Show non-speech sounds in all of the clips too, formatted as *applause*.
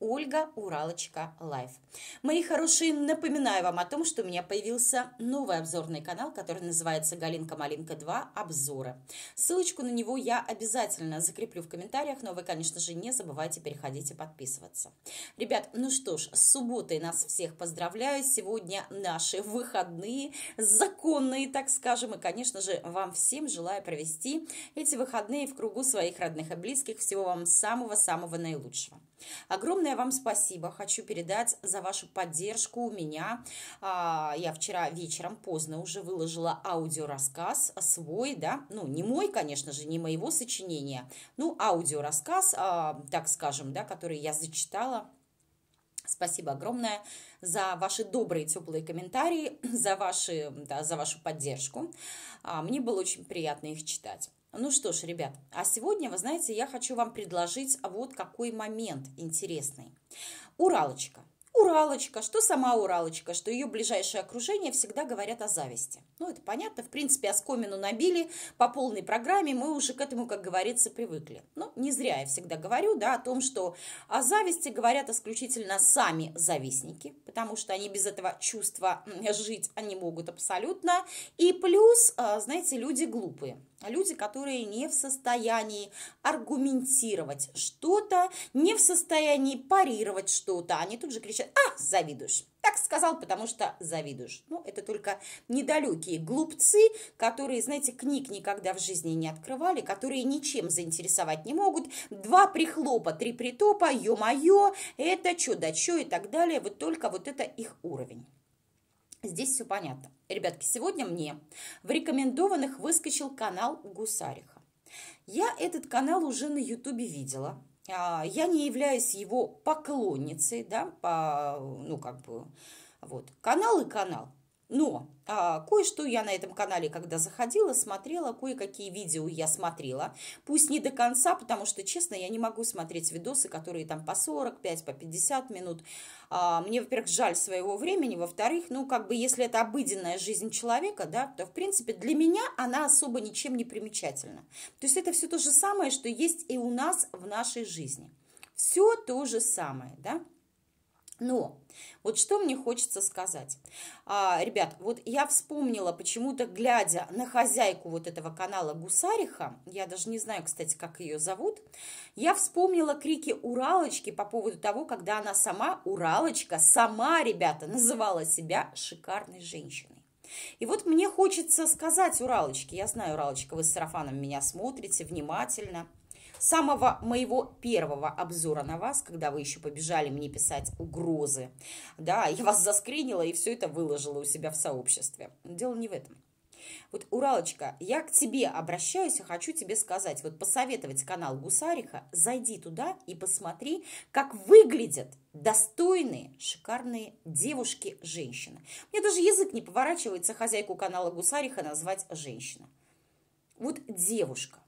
Ольга Уралочка Лайф. Мои хорошие, напоминаю вам о том, что у меня появился новый обзорный канал, который называется Галинка Малинка 2 обзоры. Ссылочку на него я обязательно закреплю в комментариях, но вы, конечно же, не забывайте переходить и подписываться. Ребят, ну что ж, с субботой нас всех поздравляю. Сегодня наши выходные, законные, так скажем, и, конечно же, вам всем желаю провести эти выходные в кругу своих родных и близких. Всего вам самого-самого наилучшего. Огромное вам спасибо хочу передать за вашу поддержку у меня. А, я вчера вечером поздно уже выложила аудиорассказ свой, да, ну, не мой, конечно же, не моего сочинения, ну, аудиорассказ, а, так скажем, да, который я зачитала Спасибо огромное за ваши добрые, теплые комментарии, *clears throat* за, ваши, да, за вашу поддержку. А, мне было очень приятно их читать. Ну что ж, ребят, а сегодня, вы знаете, я хочу вам предложить вот какой момент интересный. Уралочка. Уралочка, что сама Уралочка, что ее ближайшее окружение всегда говорят о зависти. Ну, это понятно, в принципе, оскомину набили по полной программе, мы уже к этому, как говорится, привыкли. Но ну, не зря я всегда говорю, да, о том, что о зависти говорят исключительно сами завистники, потому что они без этого чувства жить они могут абсолютно. И плюс, а, знаете, люди глупые люди, которые не в состоянии аргументировать что-то, не в состоянии парировать что-то. Они тут же кричат, дальше. А, завидуешь. Так сказал, потому что завидуешь. Ну, это только недалекие глупцы, которые, знаете, книг никогда в жизни не открывали, которые ничем заинтересовать не могут. Два прихлопа, три притопа, ё-моё, это чё и так далее. Вот только вот это их уровень. Здесь все понятно. Ребятки, сегодня мне в рекомендованных выскочил канал Гусариха. Я этот канал уже на ютубе видела – а, я не являюсь его поклонницей, да, по, ну, как бы, вот, канал и канал. Но а, кое-что я на этом канале, когда заходила, смотрела, кое-какие видео я смотрела. Пусть не до конца, потому что, честно, я не могу смотреть видосы, которые там по 45, по 50 минут. А, мне, во-первых, жаль своего времени, во-вторых, ну, как бы, если это обыденная жизнь человека, да, то, в принципе, для меня она особо ничем не примечательна. То есть это все то же самое, что есть и у нас в нашей жизни. Все то же самое, да. Но вот что мне хочется сказать. А, ребят, вот я вспомнила почему-то, глядя на хозяйку вот этого канала Гусариха, я даже не знаю, кстати, как ее зовут, я вспомнила крики Уралочки по поводу того, когда она сама, Уралочка, сама, ребята, называла себя шикарной женщиной. И вот мне хочется сказать Уралочке, я знаю, Уралочка, вы с сарафаном меня смотрите внимательно – самого моего первого обзора на вас, когда вы еще побежали мне писать угрозы. Да, я вас заскринила и все это выложила у себя в сообществе. Но дело не в этом. Вот, Уралочка, я к тебе обращаюсь и хочу тебе сказать, вот посоветовать канал Гусариха, зайди туда и посмотри, как выглядят достойные, шикарные девушки-женщины. Мне даже язык не поворачивается хозяйку канала Гусариха назвать женщина. Вот девушка,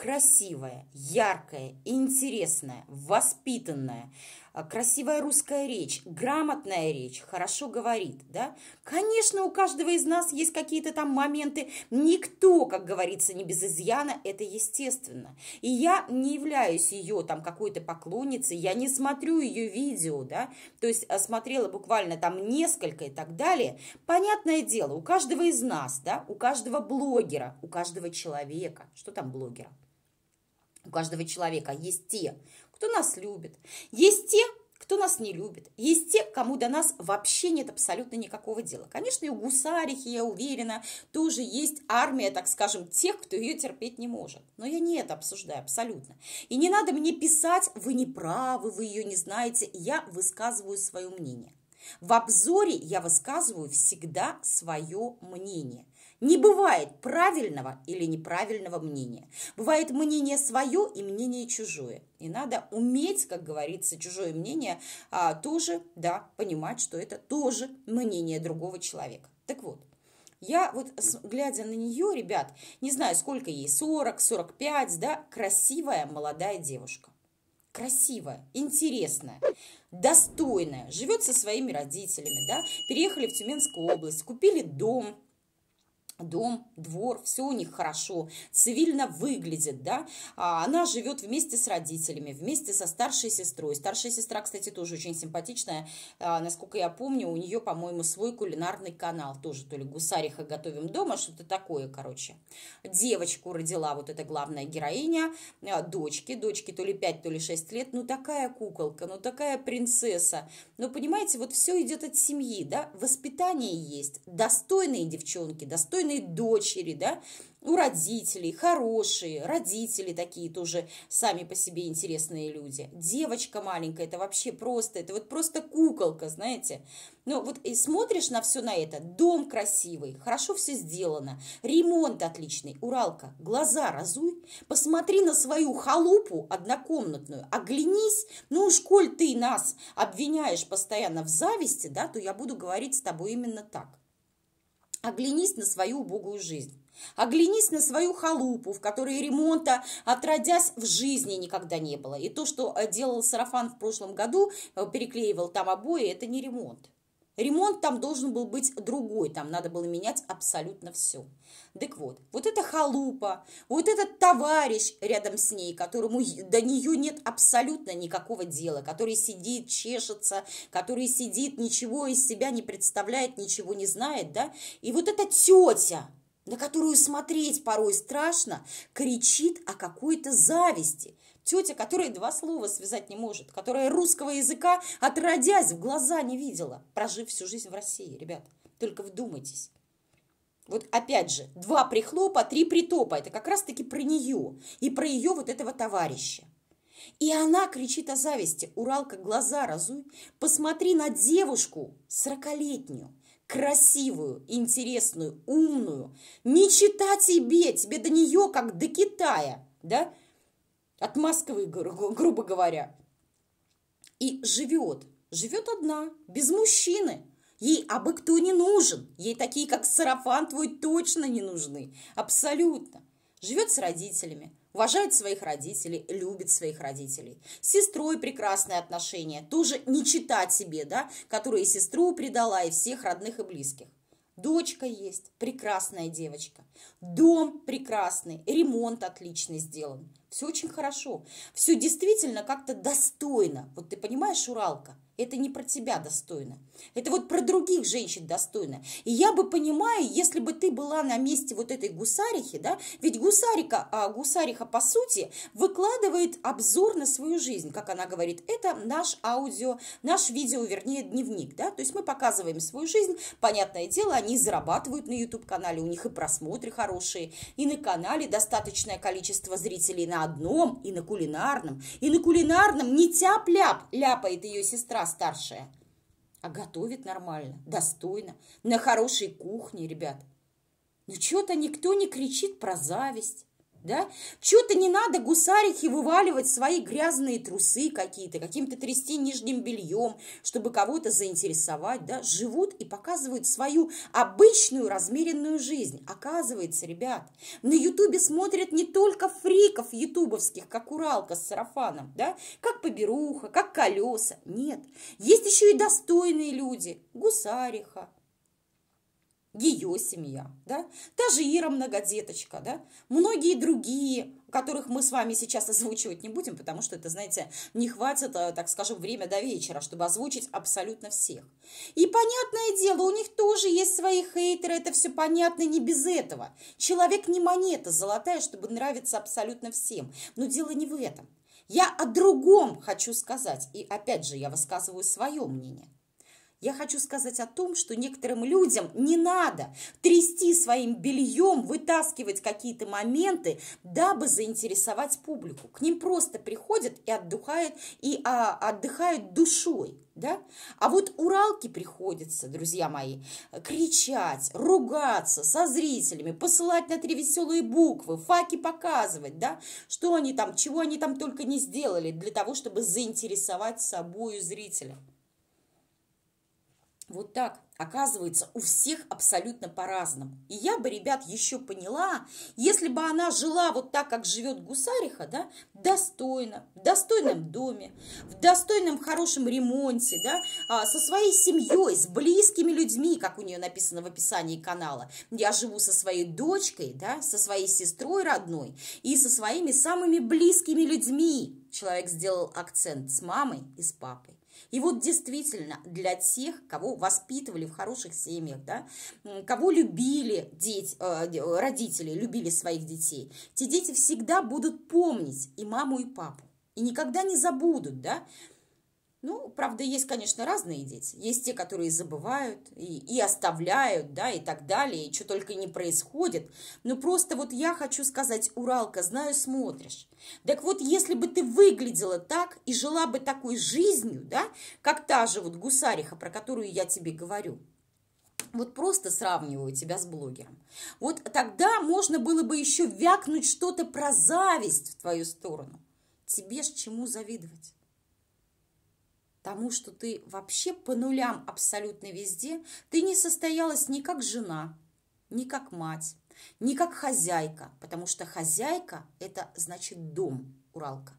красивая, яркая, интересная, воспитанная, э, красивая русская речь, грамотная речь, хорошо говорит, да? Конечно, у каждого из нас есть какие-то там моменты. Никто, как говорится, не без изъяна, это естественно. И я не являюсь ее там какой-то поклонницей, я не смотрю ее видео, да? То есть э, смотрела буквально там несколько и так далее. Понятное дело, у каждого из нас, да, у каждого блогера, у каждого человека. Что там блогера? У каждого человека есть те, кто нас любит, есть те, кто нас не любит, есть те, кому до нас вообще нет абсолютно никакого дела. Конечно, и у гусарихи, я уверена, тоже есть армия, так скажем, тех, кто ее терпеть не может. Но я не это обсуждаю абсолютно. И не надо мне писать, вы не правы, вы ее не знаете, я высказываю свое мнение. В обзоре я высказываю всегда свое мнение – не бывает правильного или неправильного мнения. Бывает мнение свое и мнение чужое. И надо уметь, как говорится, чужое мнение а, тоже, да, понимать, что это тоже мнение другого человека. Так вот, я вот, глядя на нее, ребят, не знаю, сколько ей, 40, 45, да, красивая молодая девушка. Красивая, интересная, достойная, живет со своими родителями, да, переехали в Тюменскую область, купили дом, дом, двор, все у них хорошо, цивильно выглядит, да, а она живет вместе с родителями, вместе со старшей сестрой, старшая сестра, кстати, тоже очень симпатичная, а, насколько я помню, у нее, по-моему, свой кулинарный канал, тоже то ли гусариха готовим дома, что-то такое, короче, девочку родила вот эта главная героиня, а, дочки, дочки то ли 5, то ли 6 лет, ну такая куколка, ну такая принцесса, ну понимаете, вот все идет от семьи, да, воспитание есть, достойные девчонки, достойные достойные дочери, да, у родителей, хорошие, родители такие тоже сами по себе интересные люди. Девочка маленькая, это вообще просто, это вот просто куколка, знаете. Ну вот и смотришь на все на это, дом красивый, хорошо все сделано, ремонт отличный, Уралка, глаза разуй, посмотри на свою халупу однокомнатную, оглянись, ну уж коль ты нас обвиняешь постоянно в зависти, да, то я буду говорить с тобой именно так. Оглянись на свою убогую жизнь. Оглянись на свою халупу, в которой ремонта, отродясь, в жизни никогда не было. И то, что э, делал сарафан в прошлом году, э, переклеивал там обои, это не ремонт. Ремонт там должен был быть другой, там надо было менять абсолютно все. Так вот, вот эта халупа, вот этот товарищ рядом с ней, которому до нее нет абсолютно никакого дела, который сидит, чешется, который сидит, ничего из себя не представляет, ничего не знает, да, и вот эта тетя, на которую смотреть порой страшно, кричит о какой-то зависти – Тетя, которая два слова связать не может, которая русского языка отродясь в глаза не видела, прожив всю жизнь в России, ребят. Только вдумайтесь. Вот опять же, два прихлопа, три притопа. Это как раз-таки про нее и про ее вот этого товарища. И она кричит о зависти. Уралка, глаза разуй. Посмотри на девушку, сорокалетнюю, красивую, интересную, умную. Не чита тебе, тебе до нее, как до Китая, да? от Москвы, грубо говоря. И живет, живет одна, без мужчины. Ей абы кто не нужен. Ей такие, как сарафан твой, точно не нужны. Абсолютно. Живет с родителями, уважает своих родителей, любит своих родителей. С сестрой прекрасные отношения, тоже не читать себе, да, которая и сестру предала, и всех родных и близких. Дочка есть, прекрасная девочка. Дом прекрасный, ремонт отлично сделан. Все очень хорошо. Все действительно как-то достойно. Вот ты понимаешь, Уралка – это не про тебя достойно. Это вот про других женщин достойно. И я бы понимаю, если бы ты была на месте вот этой гусарихи, да, ведь гусарика, а гусариха по сути выкладывает обзор на свою жизнь, как она говорит, это наш аудио, наш видео, вернее, дневник, да, то есть мы показываем свою жизнь, понятное дело, они зарабатывают на YouTube-канале, у них и просмотры хорошие, и на канале достаточное количество зрителей на одном, и на кулинарном, и на кулинарном не тяп-ляп ляпает ее сестра старшая. А готовит нормально, достойно, на хорошей кухне, ребят. Ну, чего-то никто не кричит про зависть да? Что-то не надо гусарить и вываливать свои грязные трусы какие-то, каким-то трясти нижним бельем, чтобы кого-то заинтересовать, да? Живут и показывают свою обычную размеренную жизнь. Оказывается, ребят, на Ютубе смотрят не только фриков ютубовских, как Уралка с сарафаном, да? Как Поберуха, как Колеса. Нет, есть еще и достойные люди. Гусариха, ее семья, да, та же Ира многодеточка, да, многие другие, которых мы с вами сейчас озвучивать не будем, потому что это, знаете, не хватит, э, так скажем, время до вечера, чтобы озвучить абсолютно всех. И понятное дело, у них тоже есть свои хейтеры, это все понятно не без этого. Человек не монета золотая, чтобы нравиться абсолютно всем, но дело не в этом. Я о другом хочу сказать, и опять же я высказываю свое мнение – я хочу сказать о том, что некоторым людям не надо трясти своим бельем, вытаскивать какие-то моменты, дабы заинтересовать публику. К ним просто приходят и отдыхают, и а, отдыхают душой. Да? А вот уралки приходится, друзья мои, кричать, ругаться со зрителями, посылать на три веселые буквы, факи показывать, да, что они там, чего они там только не сделали для того, чтобы заинтересовать собою зрителя. Вот так. Оказывается, у всех абсолютно по-разному. И я бы, ребят, еще поняла, если бы она жила вот так, как живет гусариха, да, достойно, в достойном доме, в достойном хорошем ремонте, да, а, со своей семьей, с близкими людьми, как у нее написано в описании канала. Я живу со своей дочкой, да, со своей сестрой родной и со своими самыми близкими людьми. Человек сделал акцент с мамой и с папой. И вот действительно для тех, кого воспитывали в хороших семьях, да, кого любили дети, э, э, родители, любили своих детей, те дети всегда будут помнить и маму, и папу. И никогда не забудут, да, ну, правда, есть, конечно, разные дети. Есть те, которые забывают и, и оставляют, да, и так далее, и что только не происходит. Но просто вот я хочу сказать, Уралка, знаю, смотришь. Так вот, если бы ты выглядела так и жила бы такой жизнью, да, как та же вот гусариха, про которую я тебе говорю, вот просто сравниваю тебя с блогером. Вот тогда можно было бы еще вякнуть что-то про зависть в твою сторону. Тебе ж чему завидовать? тому, что ты вообще по нулям абсолютно везде, ты не состоялась ни как жена, ни как мать, ни как хозяйка, потому что хозяйка – это значит дом, Уралка.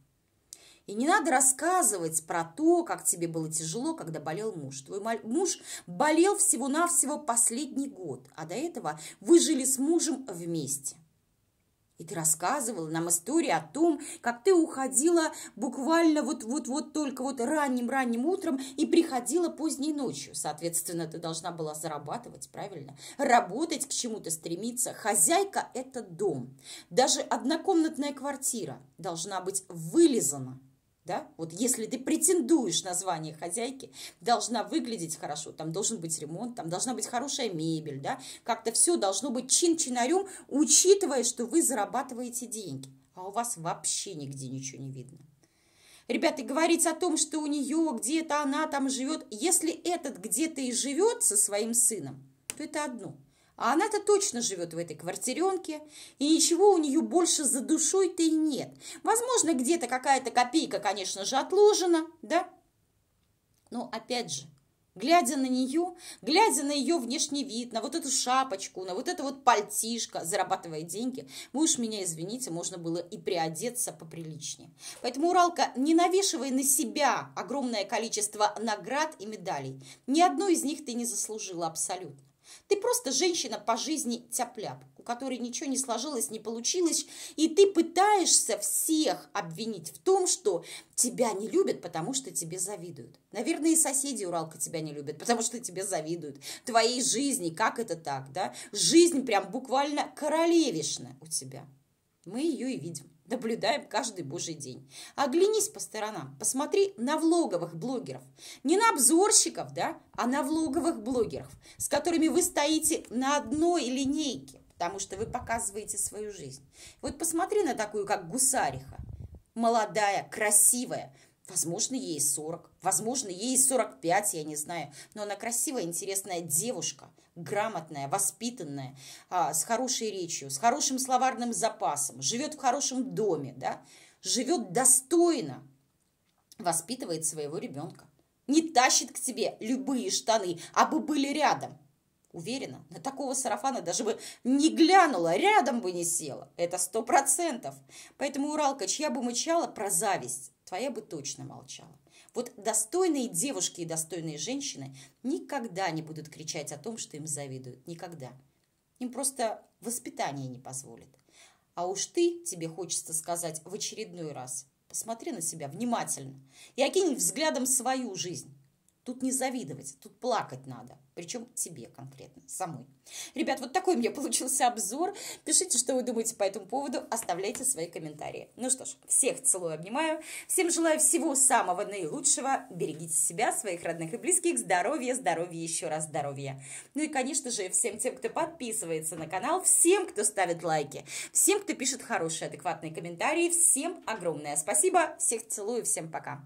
И не надо рассказывать про то, как тебе было тяжело, когда болел муж. Твой муж болел всего-навсего последний год, а до этого вы жили с мужем вместе – и ты рассказывала нам историю о том, как ты уходила буквально вот-вот-вот только вот ранним-ранним утром и приходила поздней ночью. Соответственно, ты должна была зарабатывать, правильно? Работать, к чему-то стремиться. Хозяйка – это дом. Даже однокомнатная квартира должна быть вылизана да, вот если ты претендуешь на звание хозяйки, должна выглядеть хорошо, там должен быть ремонт, там должна быть хорошая мебель, да, как-то все должно быть чин-чинарем, учитывая, что вы зарабатываете деньги, а у вас вообще нигде ничего не видно. Ребята, говорить о том, что у нее где-то она там живет, если этот где-то и живет со своим сыном, то это одно – а она-то точно живет в этой квартиренке, и ничего у нее больше за душой-то и нет. Возможно, где-то какая-то копейка, конечно же, отложена, да? Но опять же, глядя на нее, глядя на ее внешний вид, на вот эту шапочку, на вот это вот пальтишко, зарабатывая деньги, вы уж меня извините, можно было и приодеться поприличнее. Поэтому, Уралка, не навешивай на себя огромное количество наград и медалей. Ни одной из них ты не заслужила абсолютно. Ты просто женщина по жизни тяпляп, у которой ничего не сложилось, не получилось, и ты пытаешься всех обвинить в том, что тебя не любят, потому что тебе завидуют. Наверное, и соседи Уралка тебя не любят, потому что тебе завидуют. Твоей жизни, как это так, да? Жизнь прям буквально королевишна у тебя. Мы ее и видим наблюдаем каждый божий день. Оглянись по сторонам, посмотри на влоговых блогеров. Не на обзорщиков, да, а на влоговых блогеров, с которыми вы стоите на одной линейке, потому что вы показываете свою жизнь. Вот посмотри на такую, как гусариха, молодая, красивая, Возможно, ей 40, возможно, ей 45, я не знаю. Но она красивая, интересная девушка, грамотная, воспитанная, а, с хорошей речью, с хорошим словарным запасом, живет в хорошем доме, да? живет достойно, воспитывает своего ребенка. Не тащит к тебе любые штаны, а бы были рядом. Уверена, на такого сарафана даже бы не глянула, а рядом бы не села. Это сто процентов. Поэтому, Уралка, чья бы мычала про зависть, твоя бы точно молчала. Вот достойные девушки и достойные женщины никогда не будут кричать о том, что им завидуют. Никогда. Им просто воспитание не позволит. А уж ты, тебе хочется сказать в очередной раз, посмотри на себя внимательно и окинь взглядом свою жизнь. Тут не завидовать, тут плакать надо причем тебе конкретно, самой. Ребят, вот такой у меня получился обзор. Пишите, что вы думаете по этому поводу, оставляйте свои комментарии. Ну что ж, всех целую, обнимаю. Всем желаю всего самого наилучшего. Берегите себя, своих родных и близких. Здоровья, здоровья, еще раз здоровья. Ну и, конечно же, всем тем, кто подписывается на канал, всем, кто ставит лайки, всем, кто пишет хорошие, адекватные комментарии, всем огромное спасибо. Всех целую, всем пока.